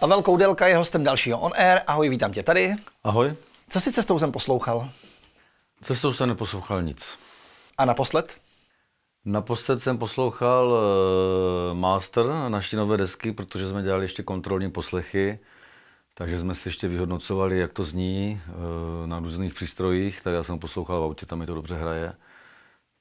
Pavel Koudelka je hostem dalšího On Air. Ahoj, vítám tě tady. Ahoj. Co si cestou jsem poslouchal? Cestou jsem neposlouchal nic. A naposled? Naposled jsem poslouchal uh, Master naší nové desky, protože jsme dělali ještě kontrolní poslechy. Takže jsme si ještě vyhodnocovali, jak to zní eh, na různých přístrojích, tak já jsem poslouchal v autě, tam mi to dobře hraje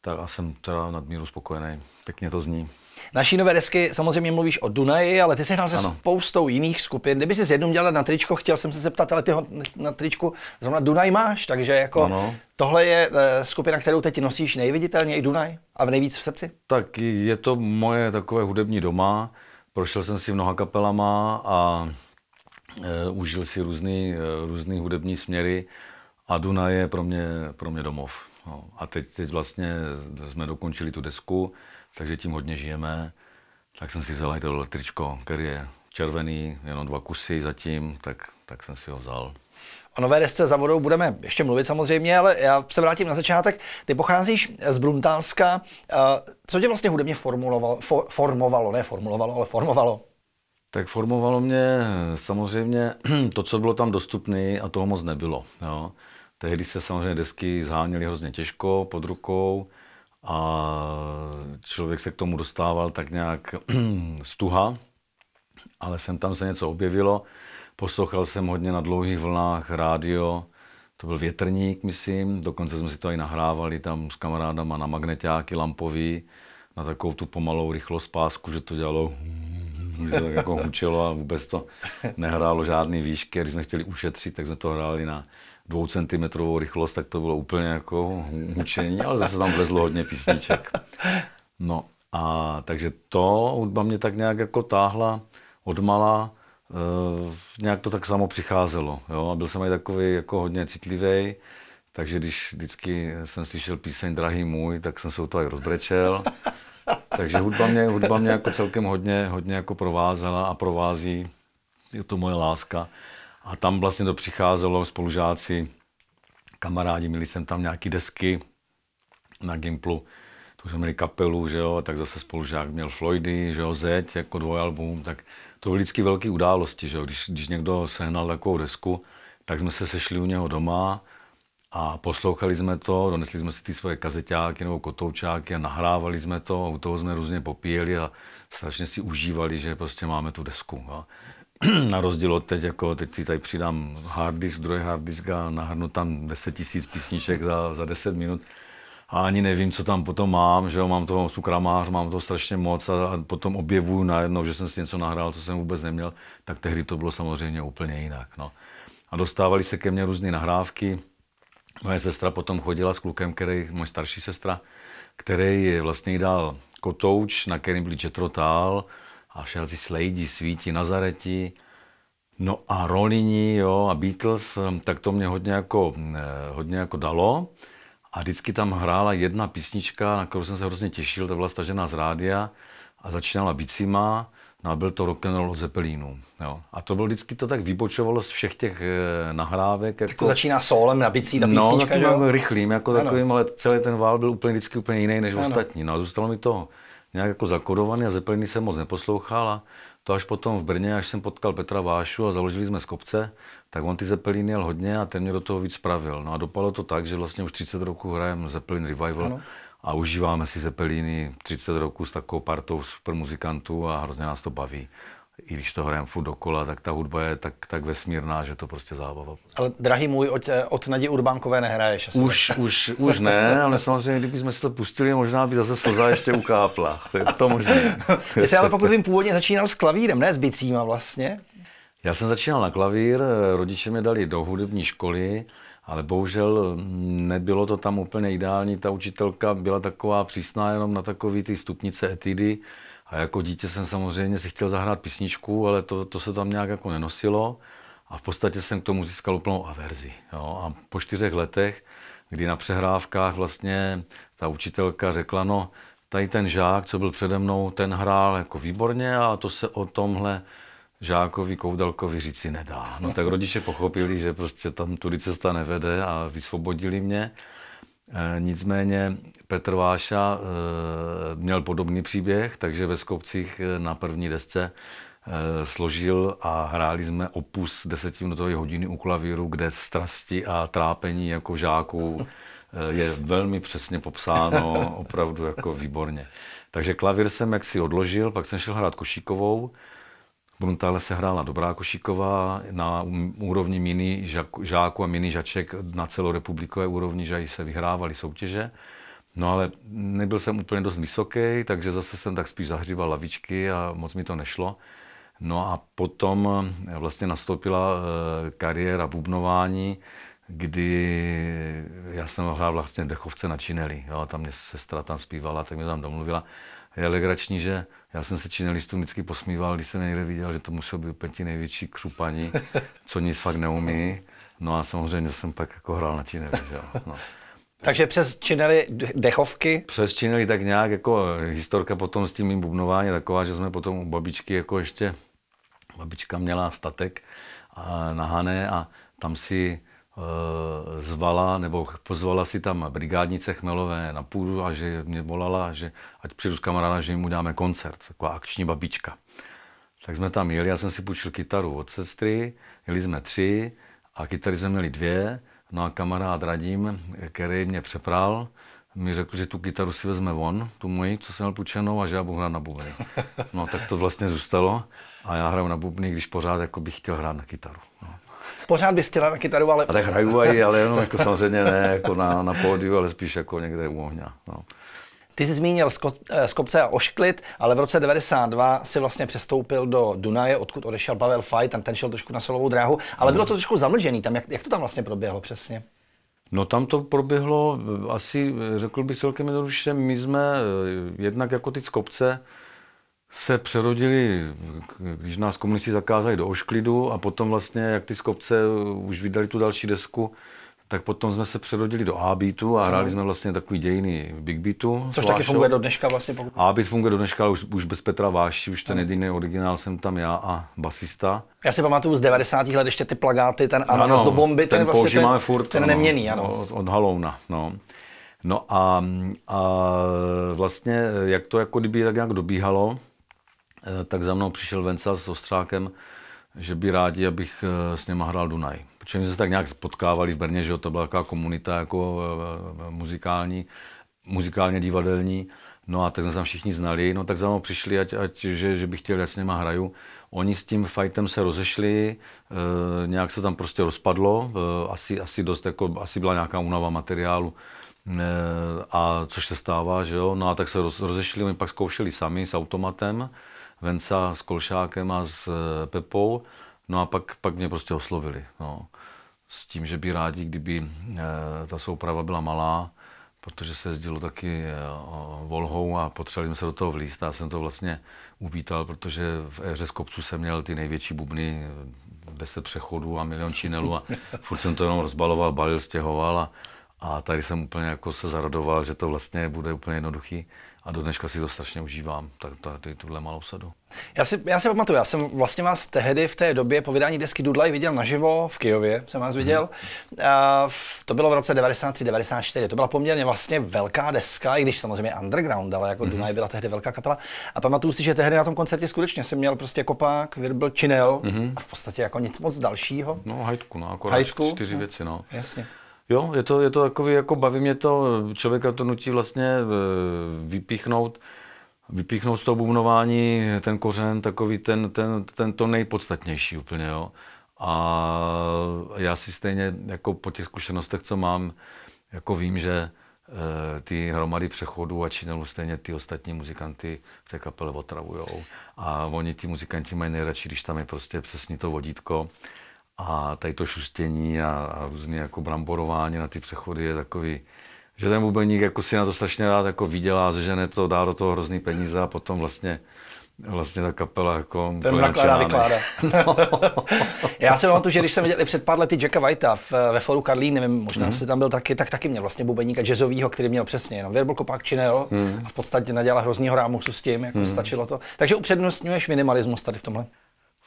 tak já jsem teda nadmíru spokojený. Pěkně to zní. Naší nové desky samozřejmě mluvíš o Dunaji, ale ty jsi hrál se ano. spoustou jiných skupin. Kdyby jsi s jednou dělal na tričko, chtěl jsem se zeptat, ale ty ho na tričku zrovna Dunaj máš, takže jako ano. tohle je eh, skupina, kterou teď nosíš nejviditelněji Dunaj a v nejvíc v srdci. Tak je to moje takové hudební doma. Prošel jsem si mnoha kapelama a e, užil si různý, e, různý hudební směry a Dunaj je pro mě, pro mě domov. No, a teď, teď vlastně jsme dokončili tu desku, takže tím hodně žijeme. Tak jsem si vzal i to tričko, který je červený, jenom dva kusy zatím, tak, tak jsem si ho vzal. O nové desce za vodou budeme ještě mluvit samozřejmě, ale já se vrátím na začátek. Ty pocházíš z Bruntálska. Eh, co tě vlastně hudebně formulovalo, for, formovalo, ne formulovalo, ale formovalo? Tak formovalo mě samozřejmě to, co bylo tam dostupné a toho moc nebylo. Jo. Tehdy se samozřejmě desky zháněly hrozně těžko pod rukou a člověk se k tomu dostával tak nějak stuha, ale sem tam se něco objevilo. Poslouchal jsem hodně na dlouhých vlnách rádio, to byl větrník, myslím, dokonce jsme si to i nahrávali tam s kamarádama na magnetáky lampový, na takovou tu pomalou rychlost pásku, že to dělalo že to jako hučelo a vůbec to nehrálo žádný výšky. Když jsme chtěli ušetřit, tak jsme to hráli na dvoucentimetrovou rychlost, tak to bylo úplně jako mučení, ale zase tam vlezlo hodně písniček. No a takže to hudba mě tak nějak jako táhla odmala, e, eh, nějak to tak samo přicházelo. Jo? A byl jsem i takový jako hodně citlivý, takže když vždycky jsem slyšel píseň Drahý můj, tak jsem se o to i rozbrečel. Takže hudba mě, hudba mě jako celkem hodně, hodně jako provázela a provází. Je to moje láska. A tam vlastně to přicházelo spolužáci, kamarádi, měli jsem tam nějaké desky na Gimplu, to jsme měli kapelu, že jo, tak zase spolužák měl Floydy, že jo, Zeď, jako dvojalbum, tak to byly vždycky velké události, že jo, když, když někdo sehnal takovou desku, tak jsme se sešli u něho doma a poslouchali jsme to, donesli jsme si ty svoje kazeťáky nebo kotoučáky a nahrávali jsme to, u toho jsme různě popíjeli a strašně si užívali, že prostě máme tu desku. Jo. na rozdíl od teď, jako teď si tady přidám hard disk, druhý hard disk a nahrnu tam 10 tisíc písniček za, za 10 minut. A ani nevím, co tam potom mám, že jo, mám toho tu kramář, mám toho strašně moc a, a potom objevuju najednou, že jsem si něco nahrál, co jsem vůbec neměl, tak tehdy to bylo samozřejmě úplně jinak, no. A dostávali se ke mně různé nahrávky. Moje sestra potom chodila s klukem, který, moje starší sestra, který vlastně jí dal kotouč, na kterým byl četrotál, a šel si Slade, Svíti, Nazareti, no a Rolini, jo, a Beatles, hm, tak to mě hodně jako, hm, hodně jako dalo. A vždycky tam hrála jedna písnička, na kterou jsem se hrozně těšil, to byla stažená z rádia a začínala bicima, no a byl to rock and roll Zeppelinu. Jo. A to bylo vždycky to tak vybočovalo z všech těch eh, nahrávek. Jako... Tak to jako- začíná solem na bicí, ta no, no, písnička, no, takovým že? rychlým, jako ano. takovým, ale celý ten vál byl úplně vždycky úplně jiný než ano. ostatní. No a zůstalo mi to nějak jako zakodovaný a Zeppeliny jsem moc neposlouchal a to až potom v Brně, až jsem potkal Petra Vášu a založili jsme Skopce. tak on ty Zeppeliny jel hodně a ten mě do toho víc spravil. No a dopadlo to tak, že vlastně už 30 roků hrajeme Zeppelin Revival ano. a užíváme si Zeppeliny 30 roků s takovou partou super muzikantů a hrozně nás to baví i když to hrajeme furt dokola, tak ta hudba je tak, tak vesmírná, že to prostě zábava. Ale drahý můj, od, eh, od Nadi Urbánkové nehraješ asi. Už, tak. už, už ne, ale samozřejmě, kdybychom si to pustili, možná by zase slza ještě ukápla. To je to možné. Jestli ale pokud bym původně začínal s klavírem, ne s bicíma vlastně. Já jsem začínal na klavír, eh, rodiče mě dali do hudební školy, ale bohužel mm, nebylo to tam úplně ideální. Ta učitelka byla taková přísná jenom na takový ty stupnice etidy, a jako dítě jsem samozřejmě si chtěl zahrát písničku, ale to, to se tam nějak jako nenosilo. A v podstatě jsem k tomu získal úplnou averzi. Jo. A po čtyřech letech, kdy na přehrávkách vlastně ta učitelka řekla, no tady ten žák, co byl přede mnou, ten hrál jako výborně a to se o tomhle žákovi Koudalkovi říci nedá. No tak rodiče pochopili, že prostě tam tudy cesta nevede a vysvobodili mě. E, nicméně Petr Váša eh, měl podobný příběh, takže ve Skopcích eh, na první desce eh, složil a hráli jsme opus desetiminutové hodiny u klavíru, kde strasti a trápení jako žáků je velmi přesně popsáno, opravdu jako výborně. Takže klavír jsem jaksi odložil, pak jsem šel hrát košíkovou, Bruntále se hrála dobrá košíková, na um, úrovni mini žáků a mini žaček na celorepublikové úrovni že se vyhrávaly soutěže. No ale nebyl jsem úplně dost vysoký, takže zase jsem tak spíš zahříval lavičky a moc mi to nešlo. No a potom eh, vlastně nastoupila eh, kariéra bubnování, kdy já jsem hrál vlastně dechovce na čineli. Jo, tam mě sestra tam zpívala, tak mě tam domluvila. Je legrační, že já jsem se činelistům vždycky posmíval, když jsem někde viděl, že to muselo být úplně ti největší křupani, co nic fakt neumí. No a samozřejmě jsem pak jako hrál na čineli. Že jo. No. Takže přes činely dechovky? Přes činely tak nějak, jako historka potom s tím mým bubnováním taková, že jsme potom u babičky jako ještě, babička měla statek a, na Hané a tam si e, zvala, nebo pozvala si tam brigádnice Chmelové na půdu a že mě volala, že ať přijdu s kamaráda, že jim uděláme koncert, taková akční babička. Tak jsme tam jeli, já jsem si půjčil kytaru od sestry, jeli jsme tři a kytary jsme měli dvě, No a kamarád Radim, který mě přepral, mi řekl, že tu kytaru si vezme on, tu moji, co jsem měl půjčenou, a že já budu hrát na bubny. No tak to vlastně zůstalo a já hraju na bubny, když pořád jako bych chtěl hrát na kytaru. No. Pořád bys chtěl na kytaru, ale... A tak hraju ale jenom jako samozřejmě ne jako na, na pódiu, ale spíš jako někde u ohňa. No. Ty jsi zmínil eh, kopce a Ošklit, ale v roce 92 si vlastně přestoupil do Dunaje, odkud odešel Pavel Faj, tam ten šel trošku na solovou dráhu, ale bylo to hmm. trošku zamlžený tam. Jak, jak to tam vlastně proběhlo přesně? No tam to proběhlo eh, asi, eh, řekl bych celkem jednoduše, my jsme jednak jako ty kopce se přerodili, když nás komunisti zakázali do Ošklidu a potom vlastně, jak ty kopce už vydali tu další desku, tak potom jsme se přerodili do A-beatu a hráli jsme vlastně takový dějiny Big Beatu. Což taky funguje do dneška vlastně. Pokud... A-beat funguje do dneška, ale už, už bez Petra Váši, už ten jediný originál jsem tam já a basista. Já si pamatuju z 90. let ještě ty plagáty, ten Ananas do bomby, ten, ten vlastně ten, máme furt, ten no, neměný, ano. Od, od Halouna, no. No a, a vlastně, jak to jako kdyby tak nějak dobíhalo, eh, tak za mnou přišel Vencel s Ostřákem, že by rádi, abych eh, s něma hrál Dunaj protože my jsme se tak nějak spotkávali v Brně, že to byla taková komunita jako eh, eh, muzikální, muzikálně divadelní. No a tak jsme se tam všichni znali, no tak za mnou přišli, ať, ať že, že bych chtěl, já s nima hraju. Oni s tím fightem se rozešli, e, nějak se tam prostě rozpadlo, e, asi, asi, dost, jako, asi byla nějaká únava materiálu, e, a což se stává, že jo, no a tak se roz, rozešli, oni pak zkoušeli sami s automatem, Venca s Kolšákem a s Pepou, No a pak, pak mě prostě oslovili. No. S tím, že by rádi, kdyby e, ta souprava byla malá, protože se jezdilo taky eh, volhou a potřebovali jsme se do toho vlíst. Já jsem to vlastně uvítal, protože v éře z kopců jsem měl ty největší bubny, eh, deset přechodů a milion činelů a furt jsem to jenom rozbaloval, balil, stěhoval a, a tady jsem úplně jako se zaradoval, že to vlastně bude úplně jednoduchý a do dneška si to strašně užívám, tak tady tuhle malou sadu. Já si, já si pamatuju, já jsem vlastně vás tehdy v té době po vydání desky Dudlaj viděl naživo v Kijově, jsem vás viděl. Hmm. A to bylo v roce 1993-1994, to byla poměrně vlastně velká deska, i když samozřejmě underground, ale jako hmm. Dunaj byla tehdy velká kapela. A pamatuju si, že tehdy na tom koncertě skutečně jsem měl prostě kopák, virbl, činel hmm. a v podstatě jako nic moc dalšího. No hajtku, no akorát hajtku, čtyři no, věci, no. Jasně. Jo, je to, je to takový, jako baví mě to, člověka to nutí vlastně e, vypíchnout, vypíchnout z toho bubnování ten kořen, takový ten, ten, ten to nejpodstatnější úplně, jo. A já si stejně jako po těch zkušenostech, co mám, jako vím, že e, ty hromady přechodů a činelů stejně ty ostatní muzikanty v té kapele otravujou. A oni, ti muzikanti, mají nejradši, když tam je prostě přesně to vodítko a tady to šustění a, a různě jako bramborování na ty přechody je takový, že ten bubeník jako si na to strašně rád jako vydělá, že ne to dá do toho hrozný peníze a potom vlastně Vlastně ta kapela jako... Ten nakládá, vykládá. Já jsem tu, že když jsem viděl i před pár lety Jacka Whitea ve foru Karlí, nevím, možná mm. hmm se tam byl taky, tak taky měl vlastně bubeníka jazzovýho, který měl přesně jenom virbl, kopák, činel mm. hmm a v podstatě nadělal hroznýho rámusu s tím, jako Mm-hmm. stačilo to. Takže upřednostňuješ minimalismus tady v tomhle?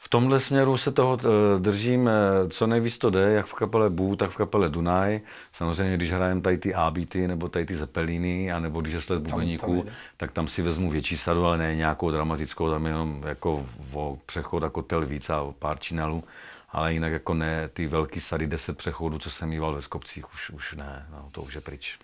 V tomhle směru se toho eh, držím, eh, co nejvíc to jde, jak v kapele Bů, tak v kapele Dunaj. Samozřejmě, když hrajeme tady ty ábity, nebo tady ty zepelíny, anebo když je sled bubeníků, tak tam si vezmu větší sadu, ale ne nějakou dramatickou, tam jenom jako o přechod a kotel víc a o pár činelů. Ale jinak jako ne ty velký sady, 10 přechodů, co jsem mýval ve Skopcích, už, už ne, no, to už je pryč.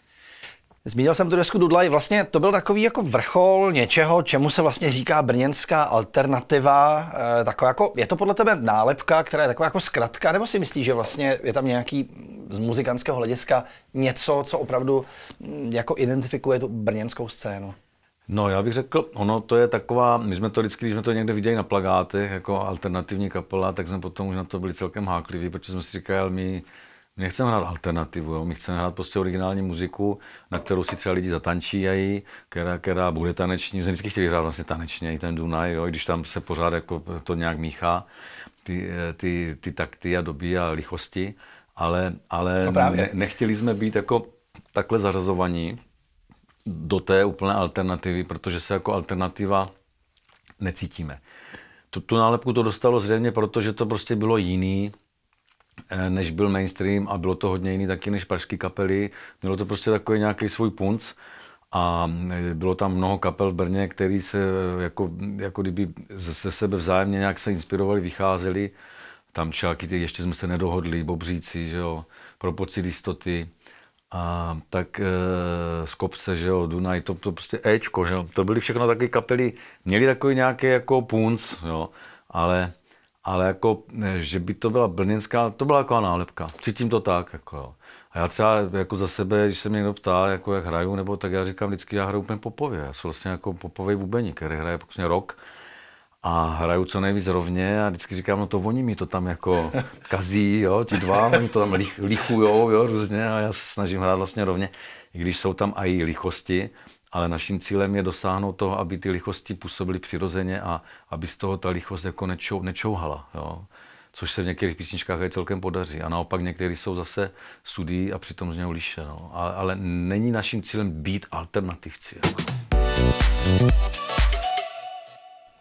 Zmínil jsem tu desku Dudlaj, vlastně to byl takový jako vrchol něčeho, čemu se vlastně říká brněnská alternativa, eh, taková jako, je to podle tebe nálepka, která je taková jako zkratka, nebo si myslíš, že vlastně je tam nějaký mm, z muzikantského hlediska něco, co opravdu mm, jako identifikuje tu brněnskou scénu? No, já bych řekl, ono to je taková, my jsme to vždycky, když jsme to někde viděli na plagátech, jako alternativní kapela, tak jsme potom už na to byli celkem hákliví, protože jsme si říkali, my my nechceme hrát alternativu, jo? my chceme hrát prostě originální muziku, na kterou si třeba lidi zatančí a která, která bude taneční. My jsme vždycky chtěli hrát vlastně tanečně, i ten Dunaj, jo? když tam se pořád jako to nějak míchá, ty, eh, ty, ty takty a doby a lichosti, ale, ale no právě. ne, nechtěli jsme být jako takhle zařazovaní do té úplné alternativy, protože se jako alternativa necítíme. Tu, tu nálepku to dostalo zřejmě, protože to prostě bylo jiný, Eh, než byl mainstream a bylo to hodně jiný taky než pražské kapely. Mělo to prostě takový nějaký svůj punc a eh, bylo tam mnoho kapel v Brně, který se eh, jako, jako kdyby ze sebe vzájemně nějak se inspirovali, vycházeli. Tam čáky, ty ještě jsme se nedohodli, Bobříci, že jo, pro pocit jistoty. A tak e, z kopce, že jo, Dunaj, to, to prostě Ečko, že jo, to byly všechno takové kapely, měli takový nějaký jako punc, jo, ale ale jako, že by to byla brněnská, to byla jako nálepka. Cítím to tak, jako jo. A já třeba jako za sebe, když se mě někdo ptá, jako jak hraju, nebo tak já říkám vždycky, já hraju úplně popově. Já jsem vlastně jako popový bubeník, který hraje vlastně rok a hraju co nejvíc rovně a vždycky říkám, no to oni mi to tam jako kazí, jo, ti dva, oni to tam lichujou, jo, různě a já se snažím hrát vlastně rovně, i když jsou tam i lichosti, ale naším cílem je dosáhnout toho, aby ty lichosti působily přirozeně a aby z toho ta lichost jako nečou, nečouhala. Jo? Což se v některých písničkách je celkem podaří. A naopak některé jsou zase sudí a přitom z něho líše. No. Ale, ale není naším cílem být alternativci. Jako.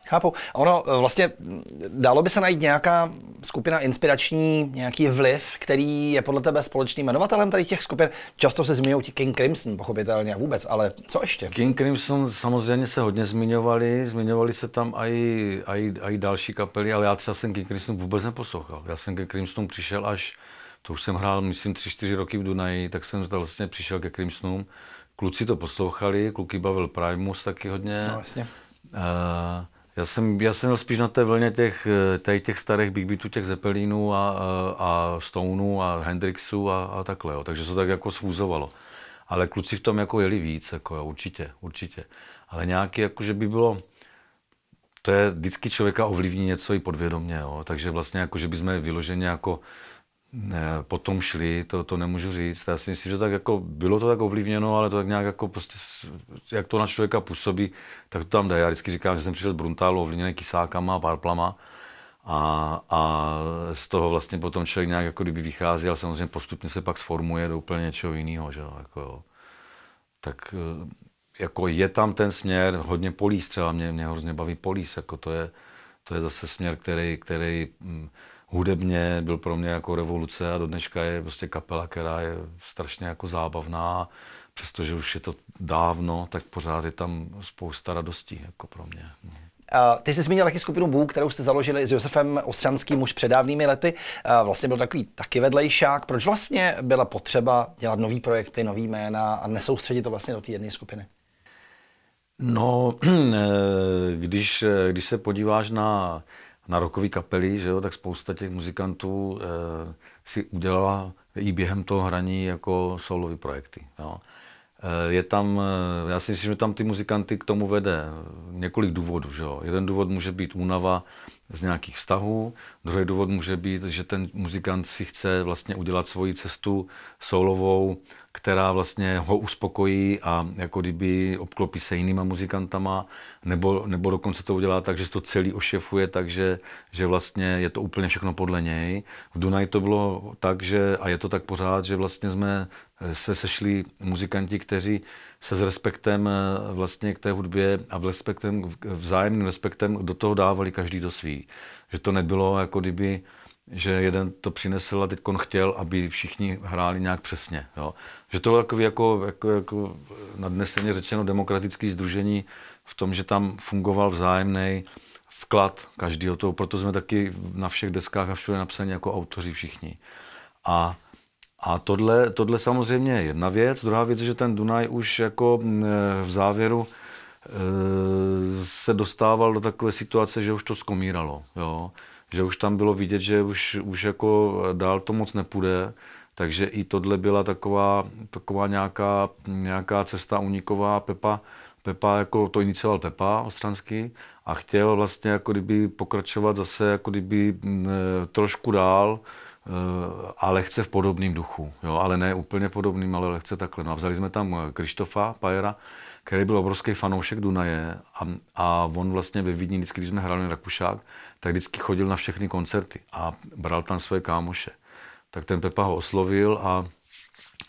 Chápu. A ono eh, vlastně, mm, dalo by se najít nějaká skupina inspirační, nějaký vliv, který je podle tebe společným jmenovatelem tady těch skupin. Často se zmiňují ti King Crimson, pochopitelně a vůbec, ale co ještě? King Crimson samozřejmě se hodně zmiňovali, zmiňovali se tam i, i, i další kapely, ale já třeba jsem King Crimson vůbec neposlouchal. Já jsem King Crimson přišel až, to už jsem hrál, myslím, 3-4 roky v Dunaji, tak jsem vlastně přišel ke Crimsonu. Kluci to poslouchali, kluky bavil Primus taky hodně. No, vlastně. Uh, já jsem, já jsem měl spíš na té vlně těch, eh, tady těch starých Big Beatů, těch Zeppelinů a, eh, a Stoneů a Hendrixů a, a takhle, jo. takže se tak jako svůzovalo. Ale kluci v tom jako jeli víc, jako jo, určitě, určitě. Ale nějaký, jako že by bylo, to je vždycky člověka ovlivní něco i podvědomě, jo. takže vlastně jako, že bychom vyloženě jako potom šli, to, to nemůžu říct. Já si myslím, že tak jako, bylo to tak ovlivněno, ale to tak nějak jako prostě, jak to na člověka působí, tak to tam jde. Já vždycky říkám, že jsem přišel z Bruntálu ovlivněný kysákama a parplama. a, a z toho vlastně potom člověk nějak jako kdyby vychází, ale samozřejmě postupně se pak sformuje do úplně něčeho jiného, že jako jo. Tak eh, jako je tam ten směr, hodně polís třeba, mě, mě hrozně baví polís, jako to je, to je zase směr, který, který mm, hudebně byl pro mě jako revoluce a do dneška je prostě kapela, která je strašně jako zábavná, přestože už je to dávno, tak pořád je tam spousta radostí jako pro mě. No. Ty jsi zmínil taky skupinu Bůh, kterou jste založili s Josefem Ostřanským už před dávnými lety. Vlastně byl takový taky vedlejšák. Proč vlastně byla potřeba dělat nový projekty, nový jména a nesoustředit to vlastně do té jedné skupiny? No, eh, když, eh, když se podíváš na na rokový kapely, že jo, tak spousta těch muzikantů e, si udělala i během toho hraní jako solový projekty. Jo. E, je tam, e, já si myslím, že tam ty muzikanty k tomu vede několik důvodů. Že jo. Jeden důvod může být únava z nějakých vztahů, druhý důvod může být, že ten muzikant si chce vlastně udělat svoji cestu solovou která vlastně ho uspokojí a jako kdyby obklopí se jinýma muzikantama, nebo, nebo dokonce to udělá tak, že se to celý ošefuje, takže že vlastně je to úplně všechno podle něj. V Dunaji to bylo tak, že, a je to tak pořád, že vlastně jsme se sešli muzikanti, kteří se s respektem eh, vlastně k té hudbě a v respektem, vzájemným respektem do toho dávali každý to svý. Že to nebylo jako kdyby že jeden to přinesl a teď on chtěl, aby všichni hráli nějak přesně. Jo. Že to bylo takové jako, jako, jako nadneseně řečeno demokratické združení v tom, že tam fungoval vzájemný vklad každého toho, proto jsme taky na všech deskách a všude napsaní jako autoři všichni. A, a tohle, tohle samozřejmě je jedna věc. Druhá věc je, že ten Dunaj už jako e, v závěru e, se dostával do takové situace, že už to skomíralo. Jo že už tam bylo vidět, že už, už jako dál to moc nepůjde, takže i tohle byla taková, taková nějaká, nějaká cesta uniková. Pepa, Pepa jako to inicioval Pepa Ostranský a chtěl vlastně jako kdyby pokračovat zase jako kdyby e, trošku dál, e, ale lehce v podobném duchu, jo, ale ne úplně podobným, ale lehce takhle. No a vzali jsme tam e, Krištofa Pajera, který byl obrovský fanoušek Dunaje a, a on vlastně ve Vídni, vždycky, když jsme hráli na Rakušák, tak vždycky chodil na všechny koncerty a bral tam své kámoše. Tak ten Pepa ho oslovil a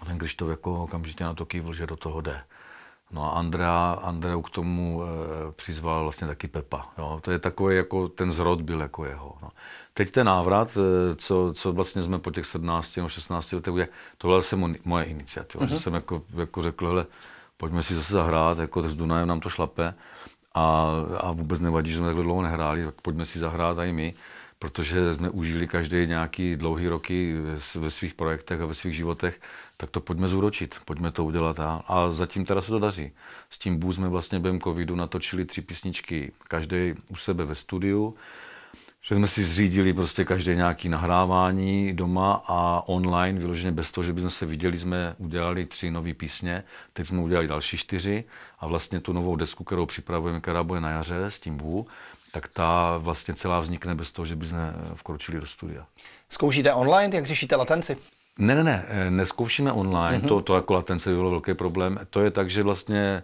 ten Krištof jako okamžitě na to kývl, že do toho jde. No a Andrea, Andreu k tomu e, přizval vlastně taky Pepa. Jo. To je takový, jako ten zrod byl jako jeho. No. Teď ten návrat, e, co, co vlastně jsme po těch 17 nebo 16 letech udělali, to byla zase moje iniciativa. Uh-huh. Že mhm. jsem jako, jako řekl, hele, pojďme si zase zahrát, jako s Dunajem nám to šlape a, a vůbec nevadí, že jsme takhle dlouho nehráli, tak pojďme si zahrát i my, protože jsme užili každý nějaký dlouhý roky ve svých projektech a ve svých životech, tak to pojďme zúročit, pojďme to udělat a, a zatím teda se to daří. S tím Bůh jsme vlastně během covidu natočili tři písničky, každý u sebe ve studiu, že jsme si zřídili prostě každé nějaké nahrávání doma a online, vyloženě bez toho, že bychom se viděli, jsme udělali tři nové písně, teď jsme udělali další čtyři a vlastně tu novou desku, kterou připravujeme, která bude na jaře s tím Bůh, tak ta vlastně celá vznikne bez toho, že bychom vkročili do studia. Zkoušíte online, jak řešíte latenci? Ne, ne, ne, eh, neskoušíme online, mm-hmm. to, to jako latence by bylo velký problém. To je tak, že vlastně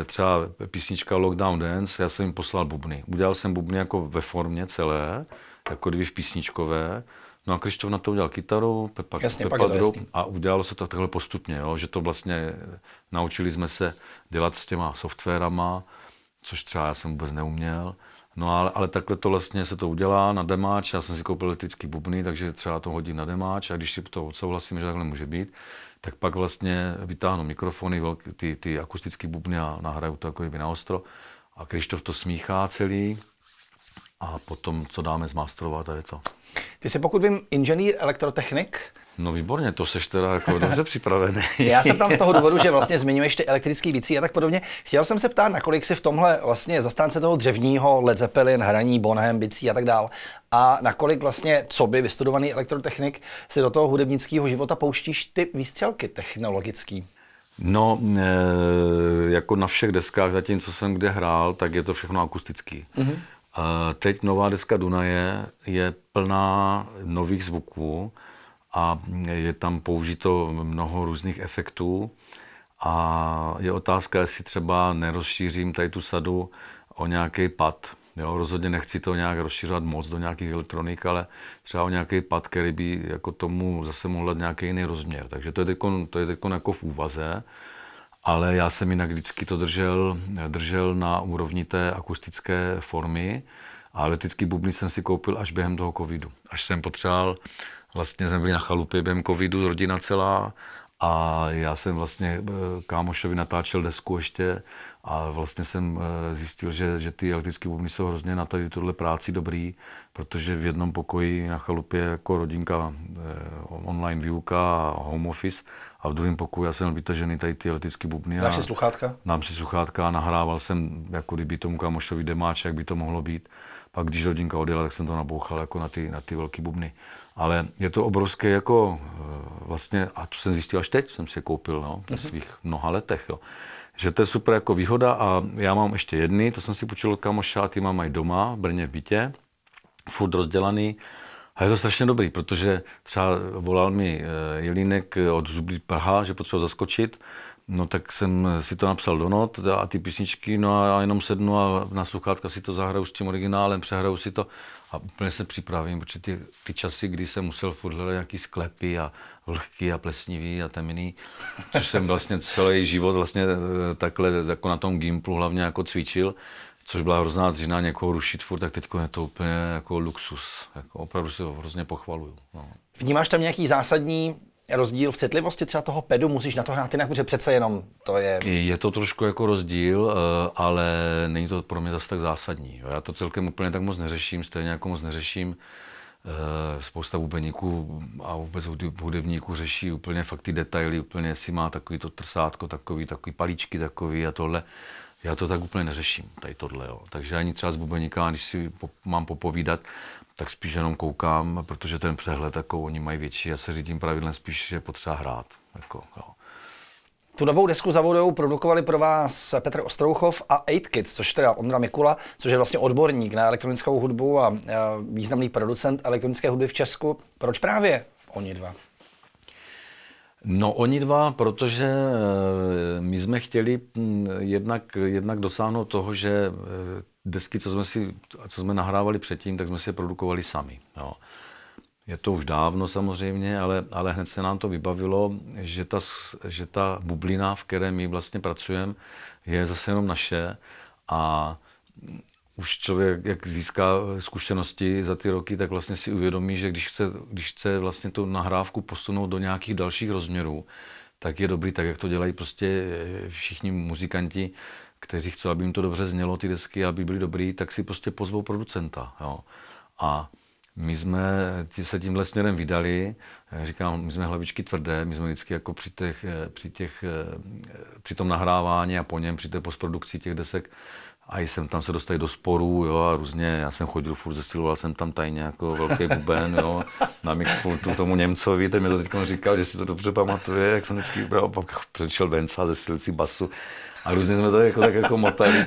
Eh, třeba písnička Lockdown Dance, já jsem jim poslal bubny. Udělal jsem bubny jako ve formě celé, jako kdyby v písničkové. No a Krištof na to udělal kytaru, Pepa, jasně, Pepa Drop a udělalo se to takhle postupně, jo, že to vlastně eh, naučili jsme se dělat s těma softwarama, což třeba já jsem vůbec neuměl. No ale, ale takhle to vlastně se to udělá na demáč, já jsem si koupil elektrický bubny, takže třeba to hodí na demáč a když si to odsouhlasím, že takhle může být, tak pak vlastně vytáhnu mikrofony, velký, ty, ty akustické bubny a nahraju to jako kdyby na ostro. A Krištof to smíchá celý a potom, co dáme zmastrovat a je to. Ty jsi, pokud vím, inženýr elektrotechnik, No výborně, to seš teda jako dobře připravený. Já jsem tam z toho důvodu, že vlastně zmiňuješ ty elektrické bicí a tak podobně. Chtěl jsem se ptát, nakolik si v tomhle vlastně zastánce toho dřevního Led Zeppelin, hraní Bonhem, bicí a tak dál. A nakolik vlastně, co by vystudovaný elektrotechnik, si do toho hudebnického života pouštíš ty výstřelky technologický? No, e, jako na všech deskách, zatím co jsem kde hrál, tak je to všechno akustický. Mm-hmm. E, teď nová deska Dunaje je plná nových zvuků, a je tam použito mnoho různých efektů. A je otázka, jestli třeba nerozšířím tady tu sadu o nějaký pad. Jo, rozhodně nechci to nějak rozšířovat moc do nějakých elektronik, ale třeba o nějaký pad, který by jako tomu zase mohl dát nějaký jiný rozměr. Takže to je teď to je teď jako v úvaze, ale já jsem jinak vždycky to držel, držel na úrovni té akustické formy a elektrický bubny jsem si koupil až během toho covidu. Až jsem potřeboval vlastně jsme byli na chalupě během covidu, rodina celá a já jsem vlastně eh, kámošovi natáčel desku ještě a vlastně jsem eh, zjistil, že, že ty elektrické bubny jsou hrozně na tady tuhle práci dobrý, protože v jednom pokoji na chalupě jako rodinka eh, online výuka a home office a v druhém pokoji já jsem vytažený tady ty elektrické bubny. Dám si sluchátka? Nám si sluchátka a nahrával jsem, jako kdyby tomu kámošovi demáče, jak by to mohlo být. Pak když rodinka odjela, tak jsem to nabouchal jako na ty, na ty velké bubny. Ale je to obrovské jako eh, vlastně, a to jsem zjistil až teď, jsem si je koupil no, v mhm. svých mnoha letech. Jo. Že to je super jako výhoda a já mám ještě jedny, to jsem si půjčil od kamoša, ty mám mají doma v Brně v bytě, furt rozdělaný. A je to strašně dobrý, protože třeba volal mi eh, Jelínek od Zublí Praha, že potřeboval zaskočit No tak jsem si to napsal do not a ty písničky, no a jenom sednu a na sluchátka si to zahraju s tím originálem, přehraju si to a úplně se připravím, protože ty, ty časy, kdy jsem musel furt hledat nějaký sklepy a vlhký a plesnivý a temný, což jsem vlastně celý život vlastně eh, takhle jako na tom gimplu hlavně jako cvičil, což byla hrozná dřina někoho rušit furt, tak teď je to úplně jako luxus. Jako opravdu si ho hrozně pochvaluju. No. Vnímáš tam nějaký zásadní rozdíl v citlivosti třeba toho pedu? Musíš na to hrát jinak, protože přece jenom to je... Je to trošku jako rozdíl, eh, ale není to pro mě zase tak zásadní. Já to celkem úplně tak moc neřeším, stejně jako moc neřeším eh, spousta bubeníků a vůbec hudebníků řeší úplně fakt ty detaily, úplně jestli má takový to trsátko, takový, takový palíčky takový a tohle. Já to tak úplně neřeším, tady tohle. Jo. Takže ani třeba z bubeníka, když si po, mám popovídat, tak spíš jenom koukám, protože ten přehled, jako oni mají větší, já se řídím pravidlem spíš, že potřeba hrát. Jako, jo. Tu novou desku za vodou produkovali pro vás Petr Ostrouchov a 8Kids, což teda Ondra Mikula, což je vlastně odborník na elektronickou hudbu a významný producent elektronické hudby v Česku. Proč právě oni dva? No oni dva, protože eh, my jsme chtěli mm, jednak, jednak dosáhnout toho, že eh, desky, co jsme, si, co jsme nahrávali předtím, tak jsme si je produkovali sami. Jo. Je to už dávno samozřejmě, ale, ale hned se nám to vybavilo, že ta, že ta bublina, v které my vlastně pracujeme, je zase jenom naše a už člověk, jak získá zkušenosti za ty roky, tak vlastně si uvědomí, že když chce, když chce vlastně tu nahrávku posunout do nějakých dalších rozměrů, tak je dobrý, tak jak to dělají prostě všichni muzikanti, kteří chcou, aby jim to dobře znělo, ty desky, aby byly dobrý, tak si prostě pozvou producenta. Jo. A my jsme se tímhle směrem vydali, říkám, my jsme hlavičky tvrdé, my jsme vždycky jako při, těch, při, těch, při tom nahrávání a po něm, při té postprodukci těch desek, a jsem tam se dostali do sporů, jo, a různě, já jsem chodil furt, stylu, jsem tam tajně jako velký buben, jo, na mixpultu tomu Němcovi, ten mi to teď říkal, že si to dobře pamatuje, jak jsem vždycky pak přišel a ze si basu. A různě jsme to jako, tak jako motali.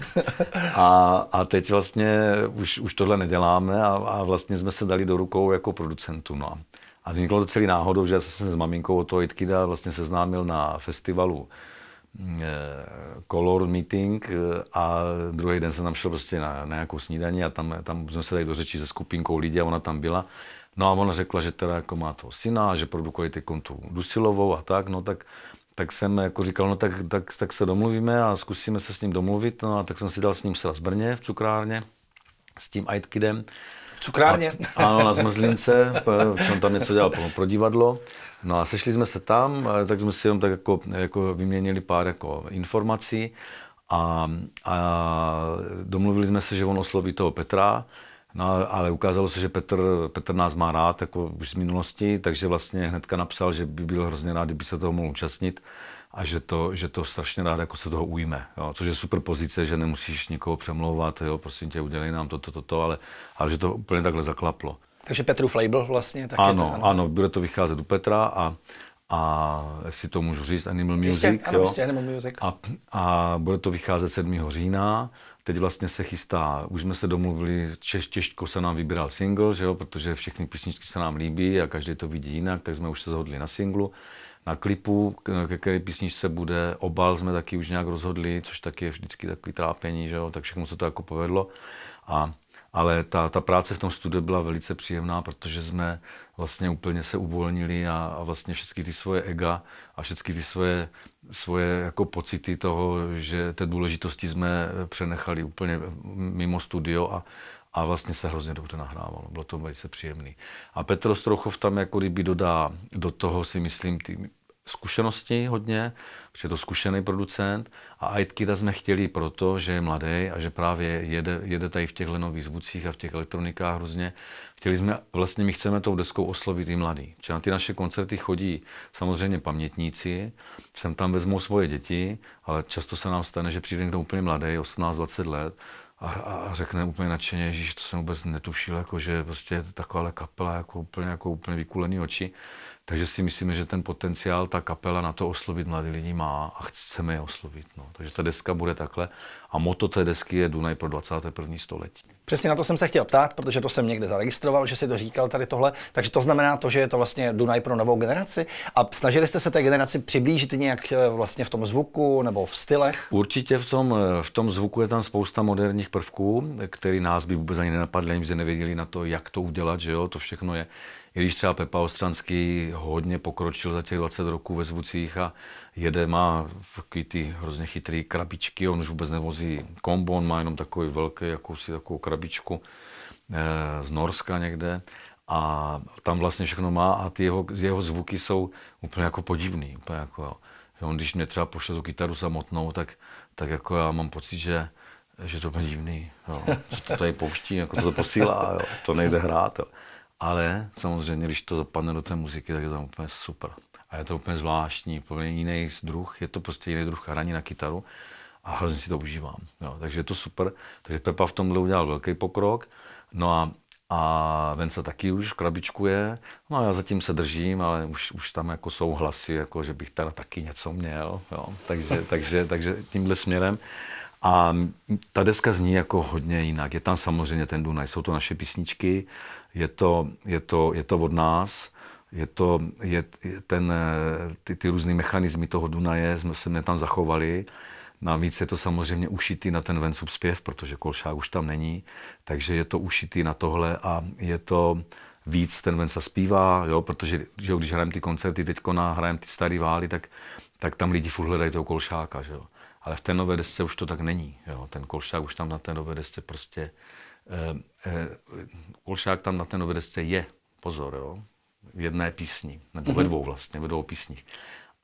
A, a teď vlastně už, už tohle neděláme a, a vlastně jsme se dali do rukou jako producentu. No. A vzniklo to celý náhodou, že já jsem s maminkou o toho Itkida vlastně seznámil na festivalu mm, eh, Color Meeting eh, a druhý den jsem tam šel prostě na, na nějakou snídaní a tam, tam jsme se dali do řeči se skupinkou lidí a ona tam byla. No a ona řekla, že teda jako má toho syna, že produkuje teď tu Dusilovou a tak, no tak tak jsem jako říkal, no tak, tak, tak se domluvíme a zkusíme se s ním domluvit. No a tak jsem si dal s ním sraz v Brně, v cukrárně, s tím Aitkidem. V cukrárně? A, ano, na zmrzlince, jsem tam něco dělal pro, pro divadlo. No a sešli jsme se tam, tak jsme si jenom tak jako, jako vyměnili pár jako informací a, a domluvili jsme se, že on osloví toho Petra, No, ale ukázalo se, že Petr, Petr nás má rád jako už z minulosti, takže vlastně hnedka napsal, že by byl hrozně rád, kdyby se toho mohl účastnit a že to, že to strašně rád jako se toho ujme, jo? což je super pozice, že nemusíš nikoho přemlouvat, jo, prosím tě, udělej nám toto, toto, to, ale, ale že to úplně takhle zaklaplo. Takže Petru label vlastně taky. Ano, to, ano. ano, bude to vycházet u Petra a, a si to můžu říct Animal jistě, Music. Ano, jo? Jistě, Animal Music. A, a bude to vycházet 7. října Teď vlastně se chystá, už jsme se domluvili, češ, těžko se nám vybíral single, že jo, protože všechny písničky se nám líbí a každý to vidí jinak, tak jsme už se zhodli na singlu. Na klipu, ke které písničce bude, obal jsme taky už nějak rozhodli, což taky je vždycky takový trápení, že jo, tak všechno se to jako povedlo. A ale ta, ta práce v tom studiu byla velice příjemná, protože jsme vlastně úplně se uvolnili a, a vlastně všechny ty svoje ega a všechny ty svoje, svoje jako pocity toho, že té důležitosti jsme přenechali úplně mimo studio a, a vlastně se hrozně dobře nahrávalo. Bylo to velice příjemné. A Petro strochov tam jako kdyby dodá do toho si myslím ty zkušenosti hodně, protože je to zkušený producent a Aitkida jsme chtěli proto, že je mladý a že právě jede, jede tady v těchto nových zvucích a v těch elektronikách hrozně. Chtěli jsme, vlastně my chceme tou deskou oslovit i mladý. Protože na ty naše koncerty chodí samozřejmě pamětníci, sem tam vezmou svoje děti, ale často se nám stane, že přijde někdo úplně mladý, 18-20 let, a, a řekne úplně nadšeně, že to jsem vůbec netušil, jako, že prostě taková kapela, jako úplně, jako úplně vykulený oči. Takže si myslíme, že ten potenciál, ta kapela na to oslovit mladí lidi má a chceme je oslovit. No. Takže ta deska bude takhle a moto té desky je Dunaj pro 21. století. Přesně na to jsem se chtěl ptát, protože to jsem někde zaregistroval, že si to říkal tady tohle. Takže to znamená to, že je to vlastně Dunaj pro novou generaci. A snažili jste se té generaci přiblížit nějak eh, vlastně v tom zvuku nebo v stylech? Určitě v tom, eh, v tom zvuku je tam spousta moderních prvků, eh, který nás by vůbec ani nenapadly, ani nevěděli na to, jak to udělat, že jo, to všechno je i když třeba Pepa Ostranský hodně pokročil za těch 20 roků ve zvucích a jede, má takový ty hrozně chytrý krabičky, on už vůbec nevozí kombo, on má jenom takový velký, jakousi takovou krabičku eh, z Norska někde a tam vlastně všechno má a ty jeho, jeho zvuky jsou úplně jako podivný, úplně jako, že On když mě třeba pošle tu kytaru samotnou, tak, tak jako já mám pocit, že, že to bude divný, jo. co to tady pouští, jako to, to posílá, jo. to nejde hrát. Jo. Ale samozřejmě, když to zapadne do té muziky, tak je to úplně super. A je to úplně zvláštní, úplně jiný druh, je to prostě jiný druh hraní na kytaru a hrozně si to užívám. Jo, takže je to super. Takže Pepa v tomhle udělal velký pokrok. No a, a Vence taky už krabičkuje. No a já zatím se držím, ale už, už tam jako jsou hlasy, jako že bych teda taky něco měl. Jo. Takže, takže, takže tímhle směrem. A ta deska zní jako hodně jinak. Je tam samozřejmě ten Dunaj, jsou to naše písničky, je to, je to, je to od nás, je to, je ten, eh, ty, ty různé mechanismy toho Dunaje, jsme se mě tam zachovali. Navíc je to samozřejmě ušitý na ten Vensup zpěv, protože Kolšák už tam není, takže je to ušitý na tohle a je to víc ten Vensa zpívá, jo, protože že když hrajeme ty koncerty, teď hrajeme ty staré vály, tak, tak tam lidi furt hledají toho Kolšáka. Že jo. Ale v té nové desce už to tak není. Jo. Ten kolšák už tam na té nové desce prostě... Eh, eh, kolšák tam na té nové desce je, pozor, jo. V jedné písni, nebo ve mhm. dvou vlastně, ve dvou písních.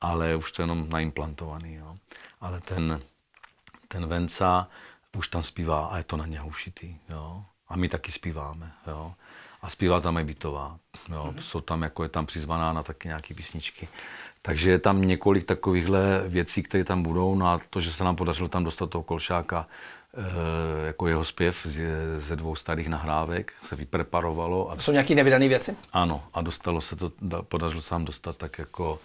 Ale už to jenom naimplantovaný, jo. Ale ten, ten Venca už tam zpívá a je to na něho ušitý, jo. A my taky zpíváme, jo. A zpívá tam i Bytová, jo. Mhm. Jsou tam, jako je tam přizvaná na taky nějaké písničky. Takže je tam několik takovýchhle věcí, které tam budou. No a to, že se nám podařilo tam dostat toho Kolšáka, eh, jako jeho zpěv ze dvou starých nahrávek se vypreparovalo. A... Jsou nějaké nevydané věci? Ano, a dostalo se to, podařilo se nám dostat tak jako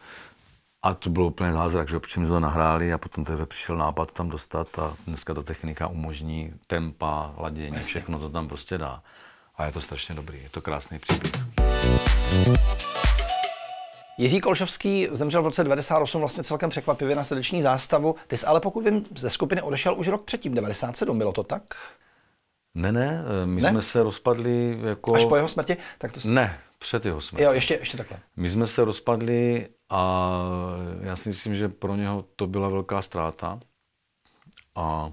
a to bylo úplně zázrak, že občas jsme to nahráli a potom teprve přišel nápad tam dostat a dneska ta technika umožní tempa, ladění, všechno to tam prostě dá. A je to strašně dobrý, je to krásný příběh. Jiří Kolšovský zemřel v roce 98 vlastně celkem překvapivě na srdeční zástavu. Ty jsi ale pokud vím, ze skupiny odešel už rok předtím, 97, bylo to tak? Ne, ne, my ne? jsme se rozpadli jako... Až po jeho smrti? Tak to... Jsi... Ne, před jeho smrti. Jo, ještě, ještě takhle. My jsme se rozpadli a já si myslím, že pro něho to byla velká ztráta a